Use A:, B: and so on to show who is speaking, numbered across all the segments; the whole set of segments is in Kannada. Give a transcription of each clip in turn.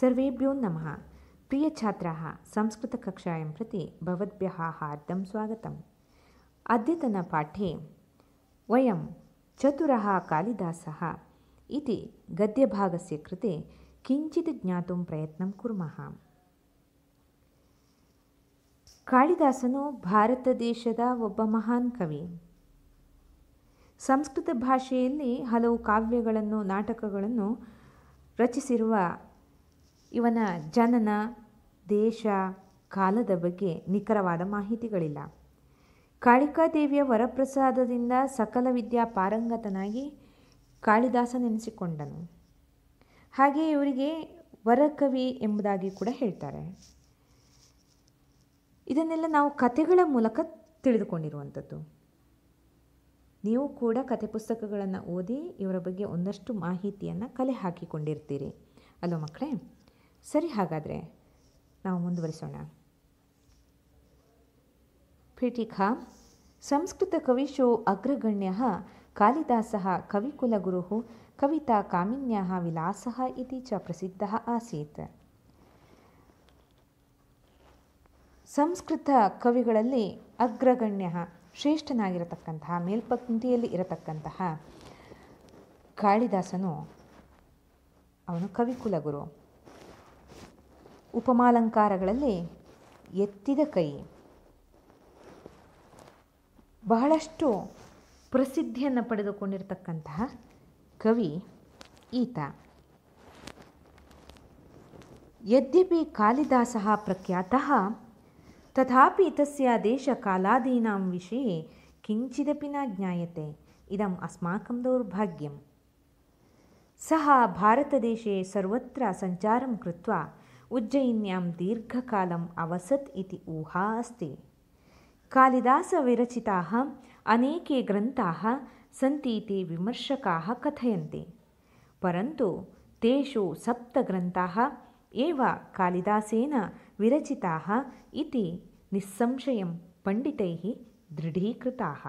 A: सर्वेभ्यो नमः प्रियछात्राः संस्कृतकक्षायां प्रति भवद्भ्यः हार्दं स्वागतम् अद्यतनपाठे वयं चतुरः कालिदासः इति गद्यभागस्य कृते किञ्चित् ज्ञातुं प्रयत्नं कुर्मः ಕಾಳಿದಾಸನು ಭಾರತ ಒಬ್ಬ ಮಹಾನ್ ಕವಿ ಸಂಸ್ಕೃತ ಭಾಷೆಯಲ್ಲಿ ಹಲವು ಕಾವ್ಯಗಳನ್ನು ನಾಟಕಗಳನ್ನು ರಚಿಸಿರುವ ಇವನ ಜನನ ದೇಶ ಕಾಲದ ಬಗ್ಗೆ ನಿಖರವಾದ ಮಾಹಿತಿಗಳಿಲ್ಲ ಕಾಳಿಕಾದೇವಿಯ ವರಪ್ರಸಾದದಿಂದ ಸಕಲ ವಿದ್ಯಾ ಪಾರಂಗತನಾಗಿ ನೆನೆಸಿಕೊಂಡನು ಹಾಗೆಯೇ ಇವರಿಗೆ ವರಕವಿ ಎಂಬುದಾಗಿ ಕೂಡ ಹೇಳ್ತಾರೆ ಇದನ್ನೆಲ್ಲ ನಾವು ಕಥೆಗಳ ಮೂಲಕ ತಿಳಿದುಕೊಂಡಿರುವಂಥದ್ದು ನೀವು ಕೂಡ ಕತೆ ಪುಸ್ತಕಗಳನ್ನು ಓದಿ ಇವರ ಬಗ್ಗೆ ಒಂದಷ್ಟು ಮಾಹಿತಿಯನ್ನು ಕಲೆ ಹಾಕಿಕೊಂಡಿರ್ತೀರಿ ಅಲೋ ಮಕ್ಕಳೇ ಸರಿ ಹಾಗಾದರೆ ನಾವು ಮುಂದುವರಿಸೋಣ ಸಂಸ್ಕೃತ ಸಂಸ್ಕೃತಕವಿಷು ಅಗ್ರಗಣ್ಯ ಕಾಳಿದಾಸ ಕವಿಕುಲಗುರು ಕವಿತಾ ಕಾಮಿನ್ಯ ವಿಲಾಸ ಇತಿ ಚ ಪ್ರಸಿದ್ಧ ಆಸೀತ್ ಸಂಸ್ಕೃತ ಕವಿಗಳಲ್ಲಿ ಅಗ್ರಗಣ್ಯ ಶ್ರೇಷ್ಠನಾಗಿರತಕ್ಕಂತಹ ಮೇಲ್ಪಕ್ತಿಯಲ್ಲಿ ಇರತಕ್ಕಂತಹ ಕಾಳಿದಾಸನು ಅವನು ಕವಿಕುಲಗುರು ಉಪಮಾಲಂಕಾರಗಳಲ್ಲಿ ಎತ್ತಿದ ಕೈ ಬಹಳಷ್ಟು ಪ್ರಸಿದ್ಧಿಯನ್ನು ಪಡೆದುಕೊಂಡಿರತಕ್ಕಂತಹ ಕವಿ ಈತ ಯದ್ಯಪಿ ಕಾಳಿದಾಸ ಪ್ರಖ್ಯಾತ ತಥಾಪಿ ತಸ್ಯ ದೇಶ ಕಾಲಾದೀನಾಂ ವಿಷಯ ಕಿಂಚಿದಪಿ ನ ಜ್ಞಾಯತೆ ಇದಂ ಅಸ್ಮಾಕಂ ದೌರ್ಭಾಗ್ಯಂ ಸಹ ಭಾರತದೇಶೇ ಸರ್ವತ್ರ ಸಂಚಾರಂ ಕೃತ್ವ उज्जयिन्यां दीर्घकालम् अवसत् इति ऊहा अस्ति कालिदासविरचिताः अनेके ग्रन्थाः सन्तीति विमर्शकाः कथयन्ति परन्तु तेषु सप्त एव कालिदासेन विरचिताः इति निःसंशयं पण्डितैः दृढीकृताः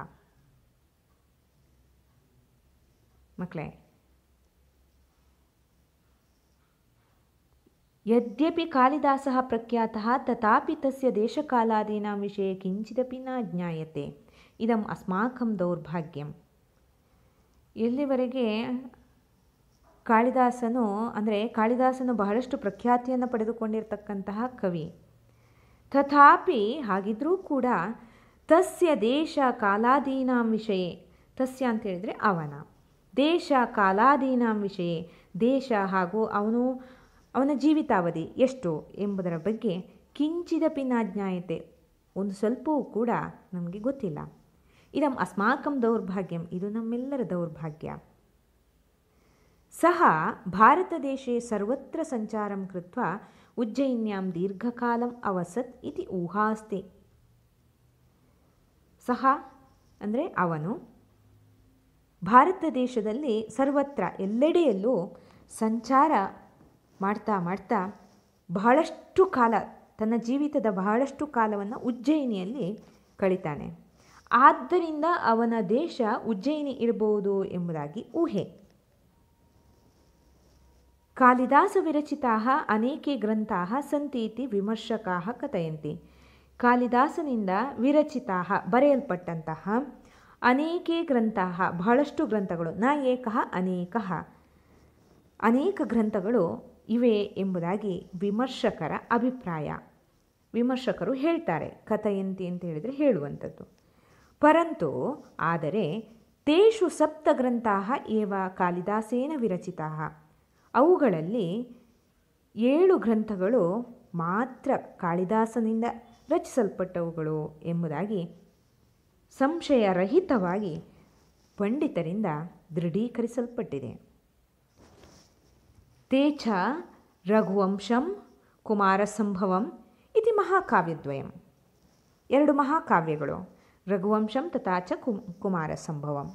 A: ಯದ್ಯಪಿ ಕಾಳಿದಾಸ ಪ್ರಖ್ಯಾತ ತಥಾಪಿ ತಸ್ಯ ವಿಷಯ ವಿಷಯ ಕಿಂಚಿದಪಿ ಜ್ಞಾಯತೆ ज्ञायते इदम् अस्माकं ದೌರ್ಭಾಗ್ಯಂ ಎಲ್ಲಿವರೆಗೆ ಕಾಳಿದಾಸನು ಅಂದರೆ ಕಾಳಿದಾಸನು ಬಹಳಷ್ಟು ಪ್ರಖ್ಯಾತಿಯನ್ನು ಪಡೆದುಕೊಂಡಿರ್ತಕ್ಕಂತಹ ಕವಿ ತಥಾಪಿ ಹಾಗಿದ್ರೂ ಕೂಡ ತಸ್ಯ ದೇಶ ಕಾಲಾದೀನಾಂ ವಿಷಯ ತಸ್ಯ ಅಂತ ಹೇಳಿದರೆ ಅವನ ದೇಶ ಕಾಲಾದೀನಾಂ ವಿಷಯ ದೇಶ ಹಾಗೂ ಅವನು ಅವನ ಜೀವಿತಾವಧಿ ಎಷ್ಟು ಎಂಬುದರ ಬಗ್ಗೆ ಕಿಂಚಿದ ಪಿನಾಜ್ಞಾಯತೆ ಒಂದು ಸ್ವಲ್ಪವೂ ಕೂಡ ನಮಗೆ ಗೊತ್ತಿಲ್ಲ ಇದಂ ಅಸ್ಮಾಕಂ ದೌರ್ಭಾಗ್ಯಂ ಇದು ನಮ್ಮೆಲ್ಲರ ದೌರ್ಭಾಗ್ಯ ಸಹ ಭಾರತ ದೇಶ ಸರ್ವತ್ರ ಸಂಚಾರಂ ಕೃತ್ವ ಉಜ್ಜಯಿನ್ಯಾಂ ದೀರ್ಘಕಾಲಂ ಅವಸತ್ ಇತಿ ಊಹಾಸ್ತಿ ಸಹ ಅಂದರೆ ಅವನು ಭಾರತ ದೇಶದಲ್ಲಿ ಸರ್ವತ್ರ ಎಲ್ಲೆಡೆಯಲ್ಲೂ ಸಂಚಾರ ಮಾಡ್ತಾ ಮಾಡ್ತಾ ಬಹಳಷ್ಟು ಕಾಲ ತನ್ನ ಜೀವಿತದ ಬಹಳಷ್ಟು ಕಾಲವನ್ನು ಉಜ್ಜಯಿನಿಯಲ್ಲಿ ಕಳಿತಾನೆ ಆದ್ದರಿಂದ ಅವನ ದೇಶ ಉಜ್ಜಯಿನಿ ಇರಬಹುದು ಎಂಬುದಾಗಿ ಊಹೆ ಕಾಳಿದಾಸ ವಿರಚಿತಾಹ ಅನೇಕೆ ಗ್ರಂಥಾಹ ಸಂತೀತಿ ವಿಮರ್ಶಕಾ ಕಥಯಂತಿ ಕಾಳಿದಾಸನಿಂದ ವಿರಚಿತ ಬರೆಯಲ್ಪಟ್ಟಂತಹ ಅನೇಕ ಗ್ರಂಥ ಬಹಳಷ್ಟು ಗ್ರಂಥಗಳು ನ ಏಕ ಅನೇಕ ಅನೇಕ ಗ್ರಂಥಗಳು ಇವೆ ಎಂಬುದಾಗಿ ವಿಮರ್ಶಕರ ಅಭಿಪ್ರಾಯ ವಿಮರ್ಶಕರು ಹೇಳ್ತಾರೆ ಕಥಯಂತಿ ಅಂತ ಹೇಳಿದರೆ ಹೇಳುವಂಥದ್ದು ಪರಂತು ಆದರೆ ತೇಷು ಗ್ರಂಥ ಏವ ಕಾಳಿದಾಸೇನ ವಿರಚಿತ ಅವುಗಳಲ್ಲಿ ಏಳು ಗ್ರಂಥಗಳು ಮಾತ್ರ ಕಾಳಿದಾಸನಿಂದ ರಚಿಸಲ್ಪಟ್ಟವುಗಳು ಎಂಬುದಾಗಿ ಸಂಶಯರಹಿತವಾಗಿ ಪಂಡಿತರಿಂದ ದೃಢೀಕರಿಸಲ್ಪಟ್ಟಿದೆ ते च ರಘುವಂಶಂ कुमारसम्भवम् इति ಮಹಾಕಾವ್ಯದ್ವಯಂ ಎರಡು ಮಹಾಕಾವ್ಯಗಳು ರಘುವಂಶಂ ತಥಾ ಚ ಕುಮ್ ಕುಮಾರಸಂಭವಂ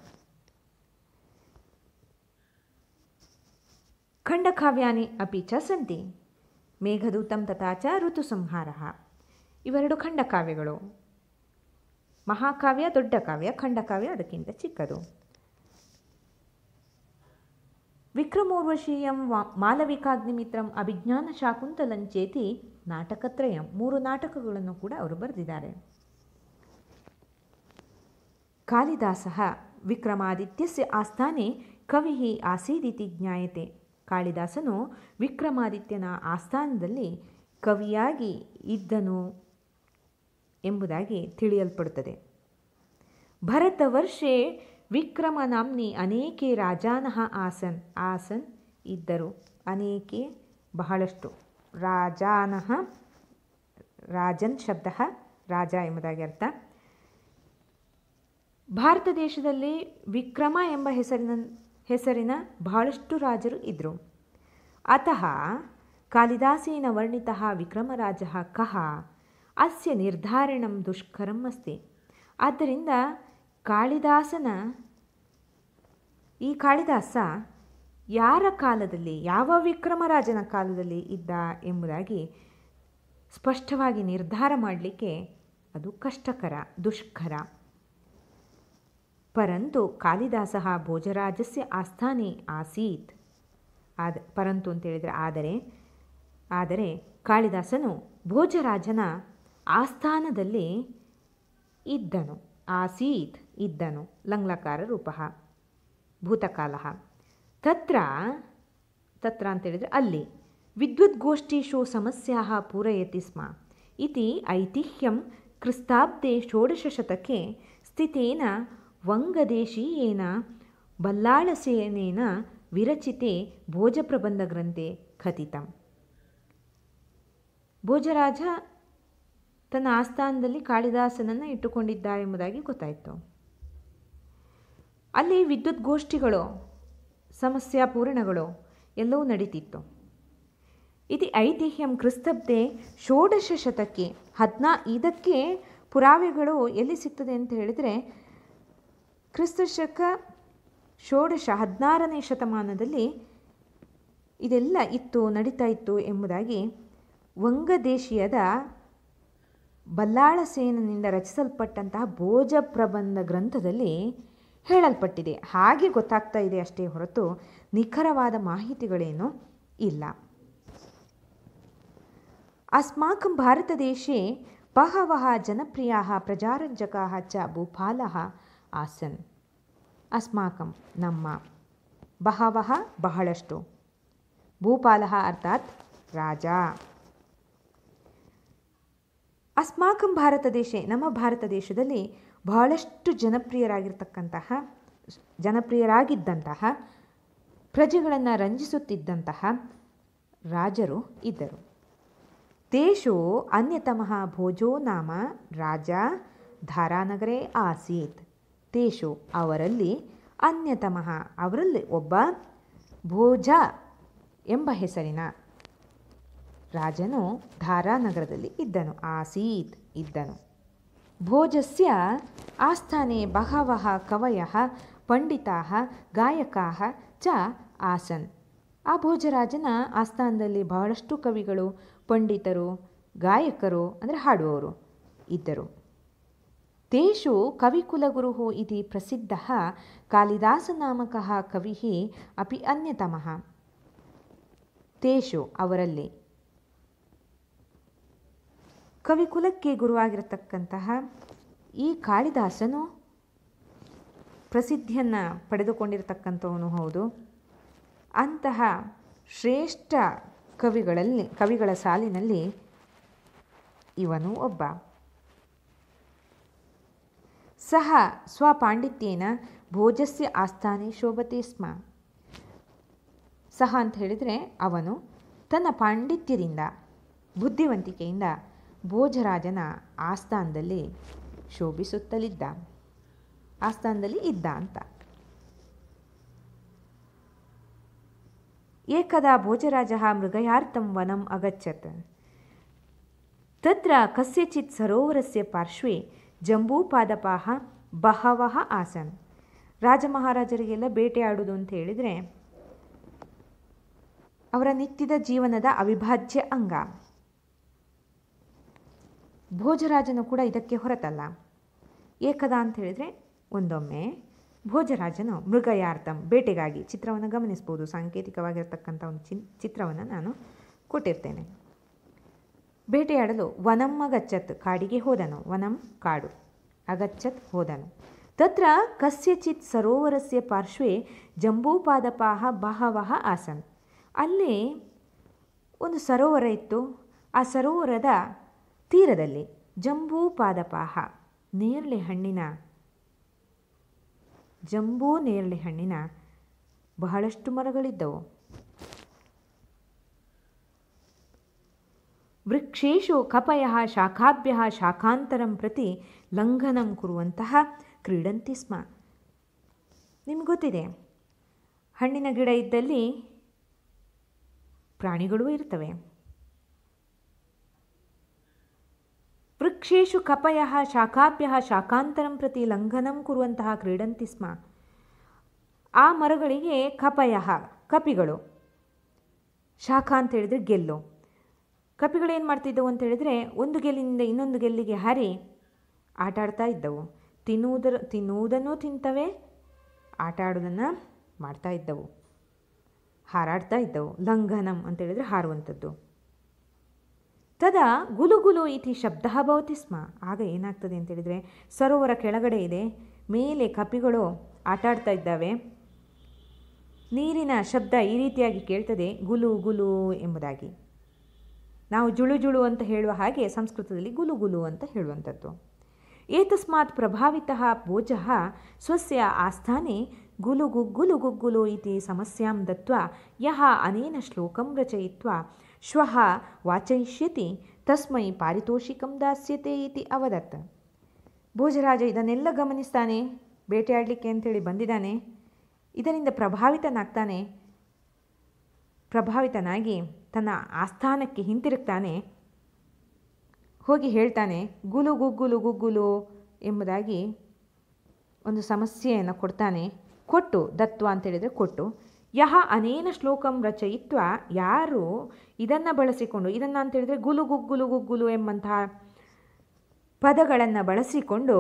A: ಖಂಡಕಾವ್ಯಾನಿ ಅಪಿ ಚ ಸಂತಿ ಮೇಘದೂತಂ ತಥಾ ಚ ಸಂಹಾರ ಇವೆರಡು ಖಂಡಕಾವ್ಯಗಳು ಮಹಾಕಾವ್ಯ ದೊಡ್ಡ ಕಾವ್ಯ ಖಂಡಕಾವ್ಯ ಅದಕ್ಕಿಂತ ಚಿಕ್ಕದು ವಾ ಮಾಲವಿಕಾಗ್ನಿಮಿತ್ರಂ ಅಭಿಜ್ಞಾನ ಶಾಕುಂತಲಂ ಚೇತಿ ನಾಟಕತ್ರಯಂ ಮೂರು ನಾಟಕಗಳನ್ನು ಕೂಡ ಅವರು ಬರೆದಿದ್ದಾರೆ ಕಾಳಿದಾಸ ವಿಕ್ರಮಾದಿತ್ಯ ಆಸ್ಥಾನೆ ಕವಿ ಆಸೀದಿತಿ ಜ್ಞಾಯತೆ ಕಾಳಿದಾಸನು ವಿಕ್ರಮಾದಿತ್ಯನ ಆಸ್ಥಾನದಲ್ಲಿ ಕವಿಯಾಗಿ ಇದ್ದನು ಎಂಬುದಾಗಿ ತಿಳಿಯಲ್ಪಡುತ್ತದೆ ಭರತವರ್ಷೇ ವಿಕ್ರಮ ನಾಮ್ನಿ ಅನೇಕೆ ರಾಜಾನಃ ಆಸನ್ ಆಸನ್ ಇದ್ದರು ಅನೇಕೆ ಬಹಳಷ್ಟು ರಾಜಾನಃ ರಾಜನ್ ಶಬ್ದ ರಾಜ ಎಂಬುದಾಗಿ ಅರ್ಥ ಭಾರತ ದೇಶದಲ್ಲಿ ವಿಕ್ರಮ ಎಂಬ ಹೆಸರಿನ ಹೆಸರಿನ ಬಹಳಷ್ಟು ರಾಜರು ಇದ್ದರು ಅತ ಕಾಳಿದಾಸೇನ ವರ್ಣಿತ ವಿಕ್ರಮರಾಜ ಕಹ ಅಸ್ಯ ನಿರ್ಧಾರಣಂ ದುಷ್ಕರಂ ಅಸ್ತಿ ಆದ್ದರಿಂದ ಕಾಳಿದಾಸನ ಈ ಕಾಳಿದಾಸ ಯಾರ ಕಾಲದಲ್ಲಿ ಯಾವ ವಿಕ್ರಮರಾಜನ ಕಾಲದಲ್ಲಿ ಇದ್ದ ಎಂಬುದಾಗಿ ಸ್ಪಷ್ಟವಾಗಿ ನಿರ್ಧಾರ ಮಾಡಲಿಕ್ಕೆ ಅದು ಕಷ್ಟಕರ ದುಷ್ಕರ ಪರಂತು ಕಾಳಿದಾಸ ಭೋಜರಾಜಸ್ಯ ಆಸ್ಥಾನಿ ಆಸೀತ್ ಆದ ಪರಂತು ಅಂತೇಳಿದರೆ ಆದರೆ ಆದರೆ ಕಾಳಿದಾಸನು ಭೋಜರಾಜನ ಆಸ್ಥಾನದಲ್ಲಿ ಇದ್ದನು ಆಸೀತ್ ಇದ್ದನು ಲಂಗ್ಲಕಾರ ರೂಪ ಭೂತಕಾಲ ತತ್ರ ತತ್ರ ಅಂತೇಳಿದರೆ ಅಲ್ಲಿ ವಿದ್ವದ್ಗೋಷ್ಠೀಷು ಸಮಸ್ಯಾ ಪೂರಯತಿ ಸ್ಮ ಇತಿ ಐತಿಹ್ಯಂ ಕ್ರಿಸ್ತಾಬ್ಧೆ ಷೋಡಶತಕೆ ಸ್ಥಿತೇನ ವಂಗದೇಶೀಯೇನ ಬಲ್ಲಾಳಸೇನೇನ ವಿರಚಿತೆ ಗ್ರಂಥೆ ಖಚಿತಂ ಭೋಜರಾಜ ತನ್ನ ಆಸ್ಥಾನದಲ್ಲಿ ಕಾಳಿದಾಸನನ್ನು ಇಟ್ಟುಕೊಂಡಿದ್ದ ಎಂಬುದಾಗಿ ಗೊತ್ತಾಯಿತು ಅಲ್ಲಿ ವಿದ್ಯುತ್ ಗೋಷ್ಠಿಗಳು ಸಮಸ್ಯಾಪೂರ್ಣಗಳು ಎಲ್ಲವೂ ನಡೀತಿತ್ತು ಇದು ಐತಿಹ್ಯಂ ಕ್ರಿಸ್ತಬ್ದೆ ಷೋಡಶ ಶತಕ್ಕೆ ಹದಿನಾ ಇದಕ್ಕೆ ಪುರಾವೆಗಳು ಎಲ್ಲಿ ಸಿಗ್ತದೆ ಅಂತ ಹೇಳಿದರೆ ಕ್ರಿಸ್ತಶಕ ಷೋಡಶ ಹದಿನಾರನೇ ಶತಮಾನದಲ್ಲಿ ಇದೆಲ್ಲ ಇತ್ತು ನಡೀತಾ ಇತ್ತು ಎಂಬುದಾಗಿ ವಂಗದೇಶಿಯದ ಬಲ್ಲಾಳ ರಚಿಸಲ್ಪಟ್ಟಂತಹ ಭೋಜ ಪ್ರಬಂಧ ಗ್ರಂಥದಲ್ಲಿ ಹೇಳಲ್ಪಟ್ಟಿದೆ ಹಾಗೆ ಗೊತ್ತಾಗ್ತಾ ಇದೆ ಅಷ್ಟೇ ಹೊರತು ನಿಖರವಾದ ಮಾಹಿತಿಗಳೇನು ಇಲ್ಲ ಭಾರತ ದೇಶೇ ಬಹವಃ ಜನಪ್ರಿಯ ಪ್ರಜಾರಂಜಕ ಚ ಭೂಪಾಲ ಆಸನ್ ಅಸ್ಮಾಕಂ ನಮ್ಮ ಬಹವಃ ಬಹಳಷ್ಟು ಭೂಪಾಲ ಅರ್ಥಾತ್ ರಾಜ ಅಸ್ಮಾಕಂ ಭಾರತ ದೇಶ ನಮ್ಮ ಭಾರತ ದೇಶದಲ್ಲಿ ಬಹಳಷ್ಟು ಜನಪ್ರಿಯರಾಗಿರ್ತಕ್ಕಂತಹ ಜನಪ್ರಿಯರಾಗಿದ್ದಂತಹ ಪ್ರಜೆಗಳನ್ನು ರಂಜಿಸುತ್ತಿದ್ದಂತಹ ರಾಜರು ಇದ್ದರು ದೇಶೋ ಅನ್ಯತಮಃ ಭೋಜೋ ನಾಮ ರಾಜ ಧಾರಾನಗರೇ ಆಸೀತ್ ದೇಶೋ ಅವರಲ್ಲಿ ಅನ್ಯತಮಃ ಅವರಲ್ಲಿ ಒಬ್ಬ ಭೋಜ ಎಂಬ ಹೆಸರಿನ ರಾಜನು ಧಾರಾನಗರದಲ್ಲಿ ಇದ್ದನು ಆಸೀತ್ ಇದ್ದನು ಭೋಜಸ್ಯ ಆಸ್ಥಾನೆ ಬಹವಃ ಕವಯ ಪಂಡಿತಾಃ ಗಾಯಕಾಃ ಚ ಆಸನ್ ಆ ಭೋಜರಾಜನ ಆಸ್ಥಾನದಲ್ಲಿ ಬಹಳಷ್ಟು ಕವಿಗಳು ಪಂಡಿತರು ಗಾಯಕರು ಅಂದರೆ ಹಾಡುವವರು ಇದ್ದರು ತೇಷು ಕವಿಕುಲಗುರು ಇದು ಪ್ರಸಿದ್ಧ ಕಾಳಿದಾಸನಾಮಕ ಕವಿ ಅಪಿ ಅನ್ಯತಮ ತೇಷು ಅವರಲ್ಲಿ ಕವಿಕುಲಕ್ಕೆ ಗುರುವಾಗಿರತಕ್ಕಂತಹ ಈ ಕಾಳಿದಾಸನು ಪ್ರಸಿದ್ಧಿಯನ್ನು ಪಡೆದುಕೊಂಡಿರತಕ್ಕಂಥವನು ಹೌದು ಅಂತಹ ಶ್ರೇಷ್ಠ ಕವಿಗಳಲ್ಲಿ ಕವಿಗಳ ಸಾಲಿನಲ್ಲಿ ಇವನು ಒಬ್ಬ ಸಹ ಸ್ವಪಾಂಡಿತ್ಯೇನ ಭೋಜಸ್ಯ ಆಸ್ಥಾನೆ ಶೋಭತೆ ಸ್ಮ ಸಹ ಅಂತ ಹೇಳಿದರೆ ಅವನು ತನ್ನ ಪಾಂಡಿತ್ಯದಿಂದ ಬುದ್ಧಿವಂತಿಕೆಯಿಂದ ಭೋಜರಾಜನ ಆಸ್ಥಾನದಲ್ಲಿ ಶೋಭಿಸುತ್ತಲಿದ್ದ ಆಸ್ಥಾನದಲ್ಲಿ ಇದ್ದ ಅಂತ ಏಕದಾ ಭೋಜರಾಜ ಮೃಗಯಾರ್ಥಂ ವನಂ ಅಗಚ್ಚತ್ ತತ್ರ ಕಸ್ಯಚಿತ್ ಸರೋವರಸ್ಯ ಪಾರ್ಶ್ವೇ ಜಂಬೂಪಾದಪಾಹ ಬಹವಃ ಆಸನ್ ರಾಜಮಹಾರಾಜರಿಗೆಲ್ಲ ಬೇಟೆಯಾಡುವುದು ಅಂತ ಹೇಳಿದರೆ ಅವರ ನಿತ್ಯದ ಜೀವನದ ಅವಿಭಾಜ್ಯ ಅಂಗ ಭೋಜರಾಜನು ಕೂಡ ಇದಕ್ಕೆ ಹೊರತಲ್ಲ ಏಕದ ಅಂತ ಹೇಳಿದರೆ ಒಂದೊಮ್ಮೆ ಭೋಜರಾಜನು ಮೃಗಯಾರ್ಥಂ ಬೇಟೆಗಾಗಿ ಚಿತ್ರವನ್ನು ಗಮನಿಸ್ಬೋದು ಸಾಂಕೇತಿಕವಾಗಿರ್ತಕ್ಕಂಥ ಒಂದು ಚಿನ್ ಚಿತ್ರವನ್ನು ನಾನು ಕೊಟ್ಟಿರ್ತೇನೆ ಬೇಟೆಯಾಡಲು ವನಂ ಅಗಚ್ಚತ್ ಕಾಡಿಗೆ ಹೋದನು ವನಂ ಕಾಡು ಅಗಚ್ಚತ್ ಹೋದನು ತತ್ರ ಕಸ್ಯಚಿತ್ ಸರೋವರಸ್ಯ ಪಾರ್ಶ್ವೇ ಜಂಬೂಪಾದಪಾಹ ಬಹವಹ ಆಸನ್ ಅಲ್ಲಿ ಒಂದು ಸರೋವರ ಇತ್ತು ಆ ಸರೋವರದ ತೀರದಲ್ಲಿ ಪಾದಪಾಹ ನೇರಳೆ ಹಣ್ಣಿನ ಜಂಬೂ ನೇರಳೆ ಹಣ್ಣಿನ ಬಹಳಷ್ಟು ಮರಗಳಿದ್ದವು ವೃಕ್ಷೇಶು ಕಪಯ ಶಾಖಾಭ್ಯ ಶಾಖಾಂತರಂ ಪ್ರತಿ ಲಂಘನಂ ಕುರುವಂತಹ ಕ್ರೀಡಂತಿ ಸ್ಮ ನಿಮ್ಗೆ ಗೊತ್ತಿದೆ ಹಣ್ಣಿನ ಗಿಡ ಇದ್ದಲ್ಲಿ ಪ್ರಾಣಿಗಳೂ ಇರ್ತವೆ ವೃಕ್ಷೇಶು ಕಪಯಃ ಶಾಖಾಭ್ಯ ಶಾಖಾಂತರಂ ಪ್ರತಿ ಲಂಘನಂ ಕುರುವಂತಹ ಕ್ರೀಡಂತಿ ಸ್ಮ ಆ ಮರಗಳಿಗೆ ಕಪಯಃ ಕಪಿಗಳು ಶಾಖ ಅಂತ ಹೇಳಿದರೆ ಗೆಲ್ಲು ಕಪಿಗಳೇನು ಮಾಡ್ತಿದ್ದವು ಅಂತ ಹೇಳಿದರೆ ಒಂದು ಗೆಲ್ಲಿನಿಂದ ಇನ್ನೊಂದು ಗೆಲ್ಲಿಗೆ ಹಾರಿ ಆಡ್ತಾ ಇದ್ದವು ತಿನ್ನುವುದರ ತಿನ್ನುವುದನ್ನು ತಿಂತವೆ ಆಟ ಆಡೋದನ್ನು ಮಾಡ್ತಾ ಇದ್ದವು ಹಾರಾಡ್ತಾ ಇದ್ದವು ಲಂಘನಂ ಅಂತೇಳಿದರೆ ಹಾರುವಂಥದ್ದು ತದಾ ಗುಲುಗುಲು ಇತಿ ಶಬ್ದ ಭವತಿ ಸ್ಮ ಆಗ ಏನಾಗ್ತದೆ ಹೇಳಿದರೆ ಸರೋವರ ಕೆಳಗಡೆ ಇದೆ ಮೇಲೆ ಕಪಿಗಳು ಆಟಾಡ್ತಾ ಇದ್ದಾವೆ ನೀರಿನ ಶಬ್ದ ಈ ರೀತಿಯಾಗಿ ಕೇಳ್ತದೆ ಗುಲು ಗುಲು ಎಂಬುದಾಗಿ ನಾವು ಜುಳು ಜುಳು ಅಂತ ಹೇಳುವ ಹಾಗೆ ಸಂಸ್ಕೃತದಲ್ಲಿ ಗುಲು ಗುಲು ಅಂತ ಹೇಳುವಂಥದ್ದು ಏತಸ್ಮಾತ್ ಪ್ರಭಾವಿತ ಭೋಜ ಸ್ವಸ್ಯ ಆಸ್ಥಾನೆ ಗುಗ್ಗುಲು इति ಸಮಸ್ಯಾಂ ದತ್ತ ಯಹ अनेन ಶ್ಲೋಕಂ रचयित्वा श्वः ವಾಚಯಿಷ್ಯತಿ ತಸ್ಮೈ ಪಾರಿತೋಷಿಕಂ ದಾಸ್ಯತೆ ಇತಿ ಅವದತ್ತ ಭೋಜರಾಜ ಇದನ್ನೆಲ್ಲ ಗಮನಿಸ್ತಾನೆ ಬೇಟೆಯಾಡಲಿಕ್ಕೆ ಅಂಥೇಳಿ ಬಂದಿದ್ದಾನೆ ಇದರಿಂದ ಪ್ರಭಾವಿತನಾಗ್ತಾನೆ ಪ್ರಭಾವಿತನಾಗಿ ತನ್ನ ಆಸ್ಥಾನಕ್ಕೆ ಹಿಂತಿರುಗ್ತಾನೆ ಹೋಗಿ ಹೇಳ್ತಾನೆ ಗುಲು ಗುಗ್ಗುಲು ಗುಗ್ಗುಲು ಎಂಬುದಾಗಿ ಒಂದು ಸಮಸ್ಯೆಯನ್ನು ಕೊಡ್ತಾನೆ ಕೊಟ್ಟು ದತ್ವ ಅಂತೇಳಿದರೆ ಕೊಟ್ಟು ಯಹ ಅನೇನ ಶ್ಲೋಕಂ ರಚಯಿತ್ವ ಯಾರು ಇದನ್ನು ಬಳಸಿಕೊಂಡು ಇದನ್ನು ಅಂತೇಳಿದರೆ ಗುಲು ಗುಗ್ಗುಲು ಗುಗ್ಗುಲು ಎಂಬಂತಹ ಪದಗಳನ್ನು ಬಳಸಿಕೊಂಡು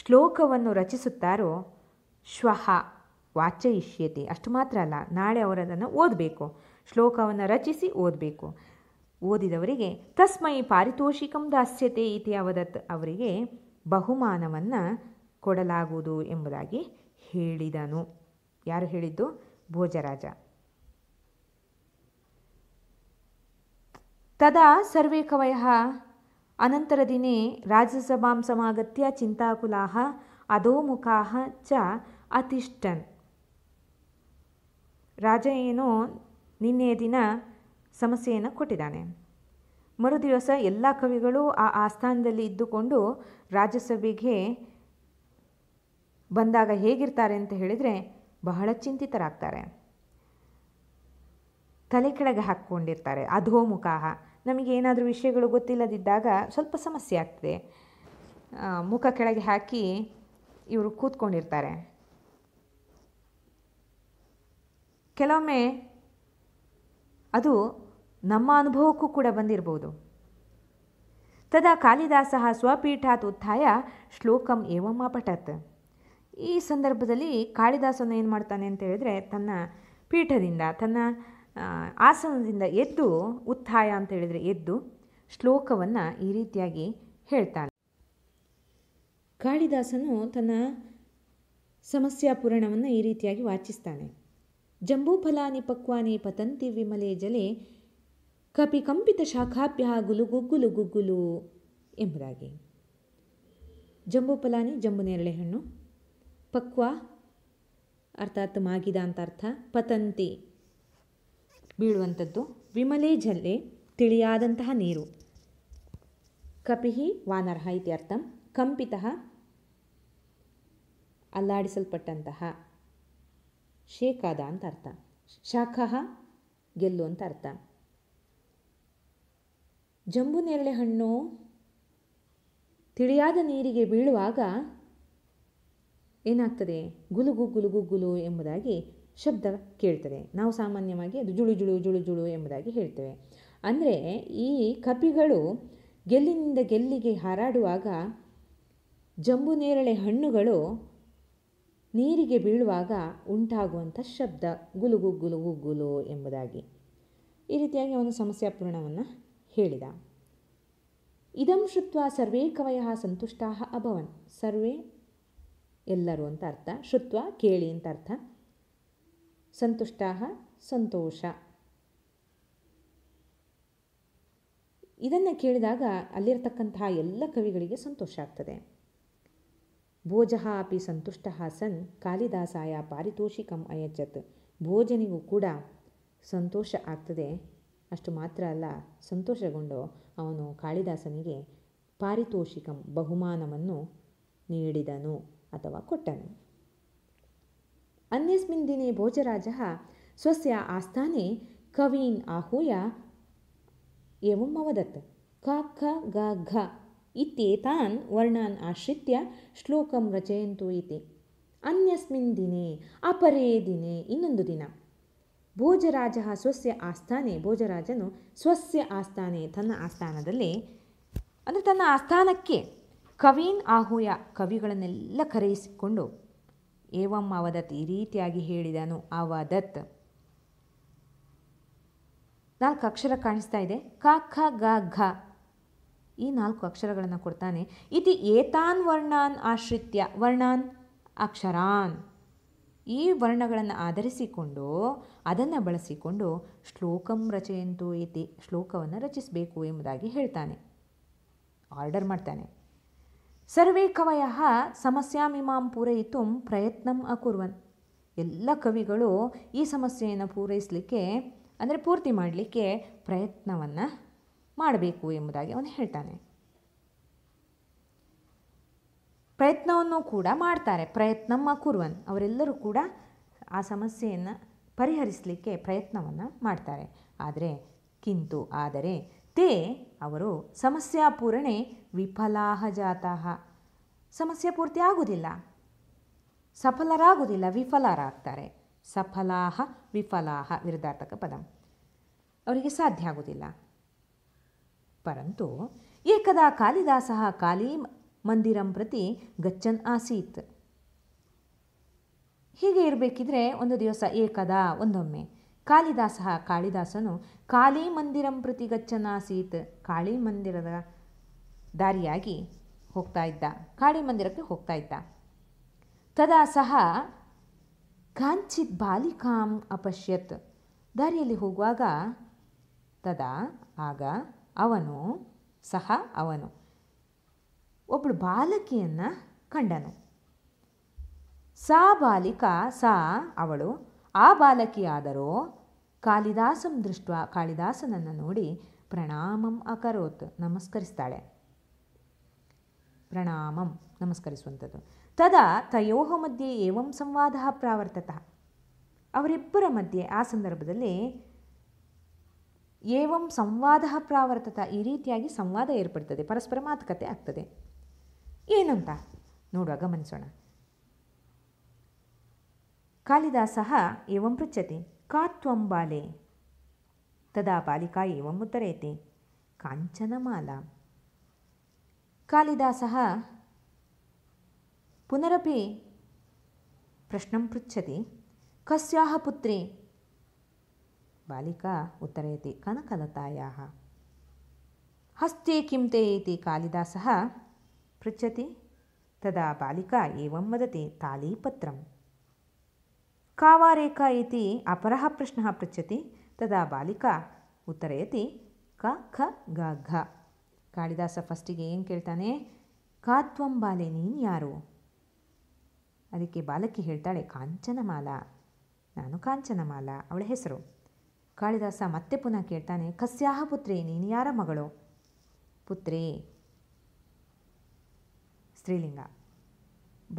A: ಶ್ಲೋಕವನ್ನು ರಚಿಸುತ್ತಾರೋ ಶ್ವಃ ವಾಚಯಿಷ್ಯತೆ ಅಷ್ಟು ಮಾತ್ರ ಅಲ್ಲ ನಾಳೆ ಅವರದನ್ನು ಓದಬೇಕು ಶ್ಲೋಕವನ್ನು ರಚಿಸಿ ಓದಬೇಕು ಓದಿದವರಿಗೆ ತಸ್ಮೈ ಪಾರಿತೋಷಿಕಂ ದಾಸ್ಯತೆ ಇತಿ ಅವದತ್ ಅವರಿಗೆ ಬಹುಮಾನವನ್ನು ಕೊಡಲಾಗುವುದು ಎಂಬುದಾಗಿ ಹೇಳಿದನು ಯಾರು ಹೇಳಿದ್ದು ಭೋಜರಾಜ ತದಾ ಸರ್ವೇ ಕವಯ ಅನಂತರ ದಿನೇ ರಾಜ್ಯಸಭಾಂ ಸಮಾಗತ್ಯ ಚಿಂತಾಕುಲಾಹ ಅಧೋಮುಖಾಹ ಚ ಅತಿಷ್ಠನ್ ರಾಜ ಏನೋ ನಿನ್ನೆಯ ದಿನ ಸಮಸ್ಯೆಯನ್ನು ಕೊಟ್ಟಿದ್ದಾನೆ ಮರುದಿವಸ ಎಲ್ಲ ಕವಿಗಳು ಆ ಆಸ್ಥಾನದಲ್ಲಿ ಇದ್ದುಕೊಂಡು ರಾಜ್ಯಸಭೆಗೆ ಬಂದಾಗ ಹೇಗಿರ್ತಾರೆ ಅಂತ ಹೇಳಿದರೆ ಬಹಳ ಚಿಂತಿತರಾಗ್ತಾರೆ ತಲೆ ಕೆಳಗೆ ಹಾಕ್ಕೊಂಡಿರ್ತಾರೆ ನಮಗೆ ಏನಾದರೂ ವಿಷಯಗಳು ಗೊತ್ತಿಲ್ಲದಿದ್ದಾಗ ಸ್ವಲ್ಪ ಸಮಸ್ಯೆ ಆಗ್ತದೆ ಮುಖ ಕೆಳಗೆ ಹಾಕಿ ಇವರು ಕೂತ್ಕೊಂಡಿರ್ತಾರೆ ಕೆಲವೊಮ್ಮೆ ಅದು ನಮ್ಮ ಅನುಭವಕ್ಕೂ ಕೂಡ ಬಂದಿರಬಹುದು ತದಾ ಕಾಳಿದಾಸ ಸ್ವಪೀಠಾತ್ ಉತ್ಥಾಯ ಶ್ಲೋಕಂ ಏವಂ ಅಪಠತ್ ಈ ಸಂದರ್ಭದಲ್ಲಿ ಕಾಳಿದಾಸನ ಏನು ಮಾಡ್ತಾನೆ ಅಂತ ಹೇಳಿದ್ರೆ ತನ್ನ ಪೀಠದಿಂದ ತನ್ನ ಆಸನದಿಂದ ಎದ್ದು ಉತ್ಥಾಯ ಅಂತ ಹೇಳಿದರೆ ಎದ್ದು ಶ್ಲೋಕವನ್ನು ಈ ರೀತಿಯಾಗಿ ಹೇಳ್ತಾನೆ ಕಾಳಿದಾಸನು ತನ್ನ ಸಮಸ್ಯಾ ಪೂರಣವನ್ನು ಈ ರೀತಿಯಾಗಿ ವಾಚಿಸ್ತಾನೆ ಜಂಬೂಫಲಾನಿ ಪಕ್ವಾನಿ ಪತಂತಿ ವಿಮಲೆ ಜಲೆ ಕಪಿ ಕಂಪಿತ ಶಾಖಾಭ್ಯ ಗುಲು ಗುಗ್ಗುಲು ಗುಗ್ಗುಲು ಎಂಬುದಾಗಿ ಜಂಬೂಫಲಾನಿ ಜಂಬು ನೇರಳೆ ಹಣ್ಣು ಪಕ್ವ ಅರ್ಥಾತ್ ಮಾಗಿದ ಅಂತ ಅರ್ಥ ಪತಂತಿ ಬೀಳುವಂಥದ್ದು ವಿಮಲೆ ಜಲ್ಲೆ ತಿಳಿಯಾದಂತಹ ನೀರು ಕಪಿಹಿ ವಾನರ್ಹ ಇತಿ ಅರ್ಥಂ ಕಂಪಿತ ಅಲ್ಲಾಡಿಸಲ್ಪಟ್ಟಂತಹ ಶೇಕಾದ ಅಂತ ಅರ್ಥ ಶಾಖ ಗೆಲ್ಲು ಅಂತ ಅರ್ಥ ಜಂಬು ನೇರಳೆ ಹಣ್ಣು ತಿಳಿಯಾದ ನೀರಿಗೆ ಬೀಳುವಾಗ ಏನಾಗ್ತದೆ ಗುಲುಗು ಗುಲುಗು ಗುಲು ಎಂಬುದಾಗಿ ಶಬ್ದ ಕೇಳ್ತದೆ ನಾವು ಸಾಮಾನ್ಯವಾಗಿ ಅದು ಜುಳು ಜುಳು ಜುಳು ಜುಳು ಎಂಬುದಾಗಿ ಹೇಳ್ತೇವೆ ಅಂದರೆ ಈ ಕಪಿಗಳು ಗೆಲ್ಲಿನಿಂದ ಗೆಲ್ಲಿಗೆ ಹಾರಾಡುವಾಗ ಜಂಬು ನೇರಳೆ ಹಣ್ಣುಗಳು ನೀರಿಗೆ ಬೀಳುವಾಗ ಉಂಟಾಗುವಂಥ ಶಬ್ದ ಗುಲುಗು ಗುಲುಗು ಗುಲು ಎಂಬುದಾಗಿ ಈ ರೀತಿಯಾಗಿ ಅವನು ಸಮಸ್ಯಾಪೂರ್ಣವನ್ನು ಹೇಳಿದ ಇದಂ ಶುತ್ವ ಸರ್ವೇ ಕವಯ ಸಂತುಷ್ಟಾ ಅಭವನ್ ಸರ್ವೇ ಎಲ್ಲರೂ ಅಂತ ಅರ್ಥ ಶುತ್ವ ಕೇಳಿ ಅಂತ ಅರ್ಥ ಸಂತುಷ್ಟ ಸಂತೋಷ ಇದನ್ನು ಕೇಳಿದಾಗ ಅಲ್ಲಿರತಕ್ಕಂತಹ ಎಲ್ಲ ಕವಿಗಳಿಗೆ ಸಂತೋಷ ಆಗ್ತದೆ ಭೋಜ ಅಪಿ ಸಂತುಷ್ಟ ಸನ್ ಕಾಳಿದಾಸಾಯ ಪಾರಿತೋಷಿಕಂ ಅಯಚತ್ ಭೋಜನಿಗೂ ಕೂಡ ಸಂತೋಷ ಆಗ್ತದೆ ಅಷ್ಟು ಮಾತ್ರ ಅಲ್ಲ ಸಂತೋಷಗೊಂಡು ಅವನು ಕಾಳಿದಾಸನಿಗೆ ಪಾರಿತೋಷಿಕಂ ಬಹುಮಾನವನ್ನು ನೀಡಿದನು ಅಥವಾ ಕೊಟ್ಟನು ಅನ್ಯಸ್ಮಿನ್ ದಿನೇ ಭೋಜರಾಜಃ ಸ್ವಸ್ಯ ಆಸ್ಥಾನೆ ಕವೀನ್ ಆಹೂಯ एवम् अवदत् ಕ ಖ ಗ ಘ ಇತ್ಯೇತಾನ್ ವರ್ಣಾನ್ ಆಶ್ರಿತ್ಯ ಶ್ಲೋಕಂ रचयन्तु ಇತಿ ಅನ್ಯಸ್ಮಿನ್ दिने ಅಪರೇ ದಿನೆ ಇನ್ನೊಂದು ದಿನ ಭೋಜರಾಜ ಸ್ವಸ್ಯ ಆಸ್ಥಾನೆ ಭೋಜರಾಜನು ಸ್ವಸ್ಯ ಆಸ್ಥಾನೆ ತನ್ನ ಆಸ್ಥಾನದಲ್ಲಿ ಅಂದರೆ ತನ್ನ ಆಸ್ಥಾನಕ್ಕೆ ಕವೀನ್ ಆಹುಯ ಕವಿಗಳನ್ನೆಲ್ಲ ಕರೆಯಿಸಿಕೊಂಡು ಏವಂ ಅವದತ್ ಈ ರೀತಿಯಾಗಿ ಹೇಳಿದನು ಅವದತ್ ನಾಲ್ಕು ಅಕ್ಷರ ಕಾಣಿಸ್ತಾ ಇದೆ ಕ ಖ ಗ ಘ ಈ ನಾಲ್ಕು ಅಕ್ಷರಗಳನ್ನು ಕೊಡ್ತಾನೆ ಇತಿ ಏತಾನ್ ವರ್ಣಾನ್ ಆಶ್ರಿತ್ಯ ವರ್ಣಾನ್ ಅಕ್ಷರಾನ್ ಈ ವರ್ಣಗಳನ್ನು ಆಧರಿಸಿಕೊಂಡು ಅದನ್ನು ಬಳಸಿಕೊಂಡು ಶ್ಲೋಕಂ ರಚಯಂತು ಇತಿ ಶ್ಲೋಕವನ್ನು ರಚಿಸಬೇಕು ಎಂಬುದಾಗಿ ಹೇಳ್ತಾನೆ ಆರ್ಡರ್ ಮಾಡ್ತಾನೆ ಸರ್ವೇ ಕವಯಃ ಸಮಸ್ಯಾಮಿಮಾಂ ಪೂರೈತುಂ ಪ್ರಯತ್ನ ಅಕುರ್ವನ್ ಎಲ್ಲ ಕವಿಗಳು ಈ ಸಮಸ್ಯೆಯನ್ನು ಪೂರೈಸಲಿಕ್ಕೆ ಅಂದರೆ ಪೂರ್ತಿ ಮಾಡಲಿಕ್ಕೆ ಪ್ರಯತ್ನವನ್ನು ಮಾಡಬೇಕು ಎಂಬುದಾಗಿ ಅವನು ಹೇಳ್ತಾನೆ ಪ್ರಯತ್ನವನ್ನು ಕೂಡ ಮಾಡ್ತಾರೆ ಪ್ರಯತ್ನಂ ಅಕುರ್ವನ್ ಅವರೆಲ್ಲರೂ ಕೂಡ ಆ ಸಮಸ್ಯೆಯನ್ನು ಪರಿಹರಿಸಲಿಕ್ಕೆ ಪ್ರಯತ್ನವನ್ನು ಮಾಡ್ತಾರೆ ಆದರೆ ಕಿಂತು ಆದರೆ ते ಅವರು ಸಮಸ್ಯಾಪೂರಣೆ ವಿಫಲಾಹ ಜಾತಃ ಸಮಸ್ಯೆ ಪೂರ್ತಿ ಆಗುವುದಿಲ್ಲ ಸಫಲರಾಗುವುದಿಲ್ಲ ವಿಫಲರಾಗ್ತಾರೆ ಸಫಲಾಹ ವಿಫಲಾಹ ವಿರುದ್ಧಾರ್ಥಕ ಪದ ಅವರಿಗೆ ಸಾಧ್ಯ ಆಗುವುದಿಲ್ಲ ಪರಂತು ಏಕದಾ ಕಾಳಿದಾಸ ಕಾಳಿ ಮಂದಿರಂ ಪ್ರತಿ ಗಚ್ಚನ್ ಆಸೀತ್ ಹೀಗೆ ಇರಬೇಕಿದ್ರೆ ಒಂದು ದಿವಸ ಏಕದಾ ಒಂದೊಮ್ಮೆ ಕಾಳಿದಾಸಃ ಕಾಳಿದಾಸನು ಕಾಳಿ ಮಂದಿರಂ ಪ್ರತಿ ಗಚ್ಚನಾಸೀತ್ ಕಾಳಿ ಮಂದಿರದ ದಾರಿಯಾಗಿ ಹೋಗ್ತಾ ಇದ್ದ ಕಾಳಿ ಮಂದಿರಕ್ಕೆ ಹೋಗ್ತಾ ಇದ್ದ ತದಾ ಸಹ ಕಾಂಚಿತ್ ಬಾಲಿಕಾಂ ಅಪಶ್ಯತ್ ದಾರಿಯಲ್ಲಿ ಹೋಗುವಾಗ ತದಾ ಆಗ ಅವನು ಸಹ ಅವನು ಒಬ್ಬಳು ಬಾಲಕಿಯನ್ನು ಕಂಡನು ಸಾ ಬಾಲಿಕಾ ಸಾ ಅವಳು ಆ ಬಾಲಕಿಯಾದರೂ ಕಾಳಿದಾಸಂ ದೃಷ್ಟ ಕಾಳಿದಾಸನನ್ನು ನೋಡಿ ಪ್ರಣಾಮಂ ಅಕರೋತ್ ನಮಸ್ಕರಿಸ್ತಾಳೆ ಪ್ರಣಾಮಂ ನಮಸ್ಕರಿಸುವಂಥದ್ದು ತದಾ ತಯೋ ಮಧ್ಯೆ ಏವಂ ಸಂವಾದ ಪ್ರಾವರ್ತತ ಅವರಿಬ್ಬರ ಮಧ್ಯೆ ಆ ಸಂದರ್ಭದಲ್ಲಿ ಏವಂ ಸಂವಾದ ಪ್ರಾವರ್ತತ ಈ ರೀತಿಯಾಗಿ ಸಂವಾದ ಏರ್ಪಡ್ತದೆ ಪರಸ್ಪರ ಮಾತುಕತೆ ಆಗ್ತದೆ ಏನಂತ ನೋಡುವ ಗಮನಿಸೋಣ ಕಾಳಿದಾಸಃ ಏವಂ ಪೃಚ್ಛತೆ ಕಾ ತ್ವಂ ಬಾಲೆ ತದಾ ಬಾಲಿಕಾ ಏವಂ ಉತ್ತರೇತೆ ಕಾಂಚನಮಾಲಾ ಕಾಳಿದಾಸಃ ಪುನರಪಿ ಪ್ರಶ್ನಂ ಪೃಚ್ಛತಿ ಕಸ್ಯಾಹ ಪುತ್ರಿ ಬಾಲಿಕಾ ಉತ್ತರೇತಿ ಕನಕಲತಾಯಾಹ ಹಸ್ತೆ ಕಿಂ ತೇ ಇತಿ ಕಾಳಿದಾಸಃ ಪೃಚ್ಛತಿ ತದಾ ಬಾಲಿಕಾ ಏವಂ ವದತಿ ತಾಳೀಪತ್ರಂ का ಇತಿ रेखा ಪ್ರಶ್ನ ಪೃಚ್ಛತಿ ತದಾ ಬಾಲಿಕಾ ಉತ್ತರಯತಿ ಕ ಖ ಗ ಘ ಕಾಳಿದಾಸ ಫಸ್ಟಿಗೆ ಏನು ಕೇಳ್ತಾನೆ ಕಾ ಬಾಲೆ ನೀನು ಯಾರು ಅದಕ್ಕೆ ಬಾಲಕಿ ಹೇಳ್ತಾಳೆ ಕಾಂಚನಮಾಲ ನಾನು ಕಾಂಚನಮಾಲ ಅವಳ ಹೆಸರು ಕಾಳಿದಾಸ ಮತ್ತೆ ಪುನಃ ಕೇಳ್ತಾನೆ ಕಸ್ಯಾಹ ಪುತ್ರಿ ನೀನು ಯಾರ ಮಗಳು ಪುತ್ರಿ ಸ್ತ್ರೀಲಿಂಗ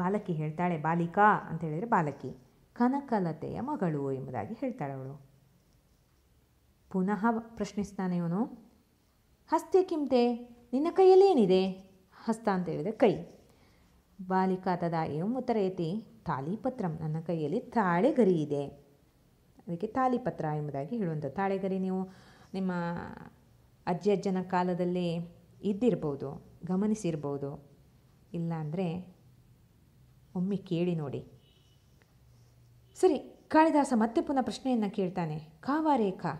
A: ಬಾಲಕಿ ಹೇಳ್ತಾಳೆ ಬಾಲಿಕಾ ಅಂತ ಹೇಳಿದರೆ ಬಾಲಕಿ ಕನಕಲತೆಯ ಮಗಳು ಎಂಬುದಾಗಿ ಹೇಳ್ತಾಳೆ ಅವಳು ಪುನಃ ಪ್ರಶ್ನಿಸ್ತಾನೆ ಇವನು ಹಸ್ತೆ ಕಿಮ್ತೆ ನಿನ್ನ ಕೈಯಲ್ಲಿ ಏನಿದೆ ಹಸ್ತ ಅಂತ ಹೇಳಿದರೆ ಕೈ ಬಾಲಿಕಾ ತದಾ ಉತ್ತರ ಐತಿ ತಾಳಿಪತ್ರಂ ನನ್ನ ಕೈಯಲ್ಲಿ ತಾಳೆಗರಿ ಇದೆ ಅದಕ್ಕೆ ತಾಳಿಪತ್ರ ಎಂಬುದಾಗಿ ಹೇಳುವಂಥ ತಾಳೆಗರಿ ನೀವು ನಿಮ್ಮ ಅಜ್ಜಿ ಅಜ್ಜನ ಕಾಲದಲ್ಲಿ ಇದ್ದಿರ್ಬೋದು ಗಮನಿಸಿರ್ಬೋದು ಇಲ್ಲಾಂದರೆ ಒಮ್ಮೆ ಕೇಳಿ ನೋಡಿ ಸರಿ ಕಾಳಿದಾಸ ಮತ್ತೆ ಪುನಃ ಪ್ರಶ್ನೆಯನ್ನು ಕೇಳ್ತಾನೆ ಕಾವಾ ರೇಖಾ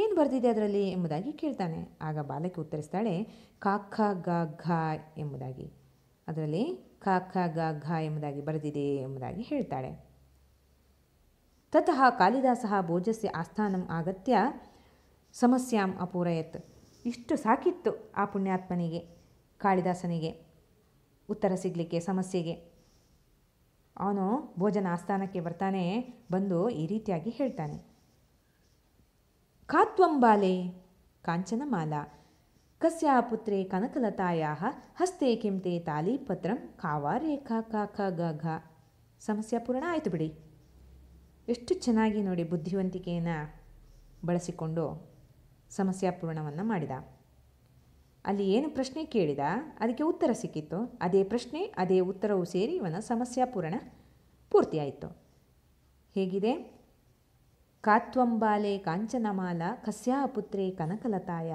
A: ಏನು ಬರೆದಿದೆ ಅದರಲ್ಲಿ ಎಂಬುದಾಗಿ ಕೇಳ್ತಾನೆ ಆಗ ಬಾಲಕಿ ಉತ್ತರಿಸ್ತಾಳೆ ಖ ಗ ಘ ಎಂಬುದಾಗಿ ಅದರಲ್ಲಿ ಖ ಗ ಘ ಎಂಬುದಾಗಿ ಬರೆದಿದೆ ಎಂಬುದಾಗಿ ಹೇಳ್ತಾಳೆ ತತಃ ಕಾಳಿದಾಸ ಭೋಜಸ್ಯ ಆಸ್ಥಾನಂ ಆಗತ್ಯ ಸಮಸ್ಯಾಂ ಅಪೂರಯತ್ ಇಷ್ಟು ಸಾಕಿತ್ತು ಆ ಪುಣ್ಯಾತ್ಮನಿಗೆ ಕಾಳಿದಾಸನಿಗೆ ಉತ್ತರ ಸಿಗಲಿಕ್ಕೆ ಸಮಸ್ಯೆಗೆ ಅವನು ಭೋಜನ ಆಸ್ಥಾನಕ್ಕೆ ಬರ್ತಾನೆ ಬಂದು ಈ ರೀತಿಯಾಗಿ ಹೇಳ್ತಾನೆ ಖಾತ್ವಂಬಾಲೆ ಮಾಲ ಕಸ್ಯ ಪುತ್ರೆ ಕನಕಲತಾಯ ಹಸ್ತೆ ಕೆಂತೆ ಪತ್ರಂ ಕಾವಾ ರೇಖಾ ಕಾ ಖ ಗ ಘ ಸಮಸ್ಯೆ ಪೂರ್ಣ ಆಯಿತು ಬಿಡಿ ಎಷ್ಟು ಚೆನ್ನಾಗಿ ನೋಡಿ ಬುದ್ಧಿವಂತಿಕೆಯನ್ನು ಬಳಸಿಕೊಂಡು ಪೂರ್ಣವನ್ನು ಮಾಡಿದ ಅಲ್ಲಿ ಏನು ಪ್ರಶ್ನೆ ಕೇಳಿದ ಅದಕ್ಕೆ ಉತ್ತರ ಸಿಕ್ಕಿತ್ತು ಅದೇ ಪ್ರಶ್ನೆ ಅದೇ ಉತ್ತರವು ಸೇರಿ ಇವನ ಸಮಸ್ಯೆ ಪೂರ್ಣ ಪೂರ್ತಿಯಾಯಿತು ಹೇಗಿದೆ ಕಾತ್ವಂಬಾಲೆ ಕಾಂಚನಮಾಲ ಕಸ್ಯಾ ಪುತ್ರೇ ಕನಕಲತಾಯ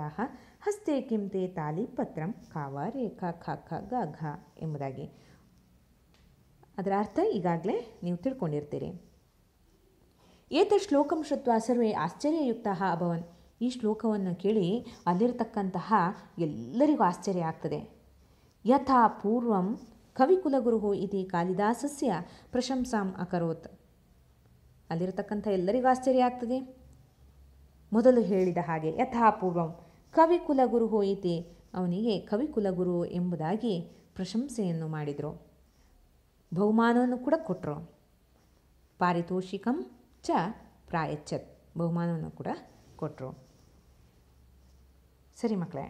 A: ಹಸ್ತೆ ಕಿಂತೆ ಪತ್ರಂ ಕಾವ ರೇಖಾ ಖ ಖ ಗ ಘ ಎಂಬುದಾಗಿ ಅದರ ಅರ್ಥ ಈಗಾಗಲೇ ನೀವು ತಿಳ್ಕೊಂಡಿರ್ತೀರಿ ಏತ ಶ್ಲೋಕಂ ಶುತ್ವ ಸರ್ವೇ ಆಶ್ಚರ್ಯಯುಕ್ತ ಅಭವನ್ ಈ ಶ್ಲೋಕವನ್ನು ಕೇಳಿ ಅಲ್ಲಿರತಕ್ಕಂತಹ ಎಲ್ಲರಿಗೂ ಆಶ್ಚರ್ಯ ಆಗ್ತದೆ ಯಥಾ ಪೂರ್ವಂ ಕವಿಕುಲಗುರು ಇದೆ ಕಾಳಿದಾಸಸ್ಯ ಪ್ರಶಂಸಾಂ ಅಕರೋತ್ ಅಲ್ಲಿರತಕ್ಕಂಥ ಎಲ್ಲರಿಗೂ ಆಶ್ಚರ್ಯ ಆಗ್ತದೆ ಮೊದಲು ಹೇಳಿದ ಹಾಗೆ ಯಥಾ ಪೂರ್ವಂ ಕವಿಕುಲಗುರು ಇದೆ ಅವನಿಗೆ ಕವಿಕುಲಗುರು ಎಂಬುದಾಗಿ ಪ್ರಶಂಸೆಯನ್ನು ಮಾಡಿದರು ಬಹುಮಾನವನ್ನು ಕೂಡ ಕೊಟ್ಟರು ಪಾರಿತೋಷಿಕಂ ಚ ಪ್ರಾಯಚ್ಛತ್ ಬಹುಮಾನವನ್ನು ಕೂಡ ಕೊಟ್ಟರು ಸರಿ ಮಕ್ಕಳೇ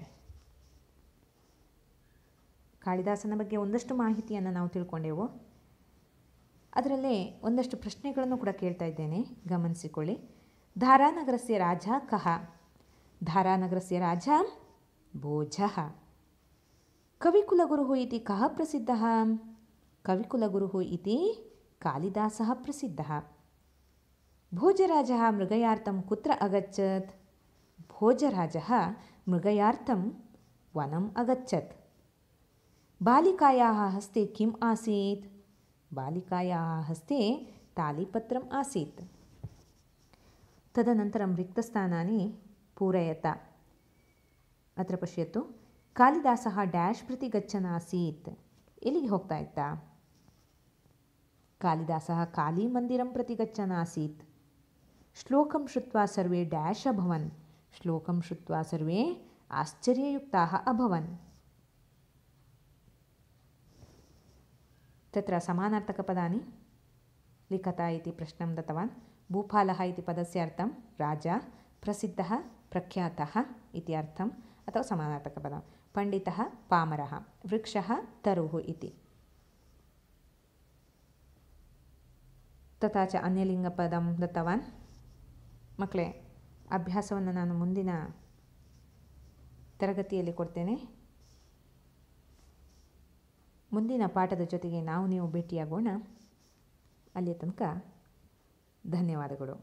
A: ಕಾಳಿದಾಸನ ಬಗ್ಗೆ ಒಂದಷ್ಟು ಮಾಹಿತಿಯನ್ನು ನಾವು ತಿಳ್ಕೊಂಡೆವು ಅದರಲ್ಲೇ ಒಂದಷ್ಟು ಪ್ರಶ್ನೆಗಳನ್ನು ಕೂಡ ಕೇಳ್ತಾ ಇದ್ದೇನೆ ಗಮನಿಸಿಕೊಳ್ಳಿ ಧಾರಾನಗರಸ್ಯ ರಾಜ ಕಹ ಧಾರಾನಗರಸ್ಯ ರಾಜ ಭೋಜ ಕವಿಕುಲಗುರು ಇತಿ ಕಹ ಪ್ರಸಿದ್ಧ ಕವಿಕುಲಗುರು ಇತಿ ಕಾಳಿದಾಸ ಪ್ರಸಿದ್ಧ ಭೋಜರಾಜ ಮೃಗಯಾರ್ಥಂ ಕುತ್ರ ಅಗಚ್ಚತ್ भोजराज मृगया वनम अगछत बालिकाया हस्ते कि आसी बालिकाया हस्ते तालीपत्र आसी तदनतर रिक्तस्थना पूरयत अत्र पश्य कालिदास डैश प्रति गच्छन आसी इली कालिदास काली मंदिर प्रति गच्छन आसी श्लोक शुवा सर्वे डैश अभवं श्लोकं श्रुत्वा सर्वे आश्चर्ययुक्ताः अभवन् तत्र समानार्थकपदानि लिखता इति प्रश्नं दत्तवान् भूपालः इति पदस्य अर्थं राजा प्रसिद्धः प्रख्यातः इति अर्थम् अथवा समानार्थकपदं पण्डितः पामरः वृक्षः तरुः इति तथा च अन्यलिङ्गपदं दत्तवान् मक्ले ಅಭ್ಯಾಸವನ್ನು ನಾನು ಮುಂದಿನ ತರಗತಿಯಲ್ಲಿ ಕೊಡ್ತೇನೆ ಮುಂದಿನ ಪಾಠದ ಜೊತೆಗೆ ನಾವು ನೀವು ಭೇಟಿಯಾಗೋಣ ಅಲ್ಲಿಯ ತನಕ ಧನ್ಯವಾದಗಳು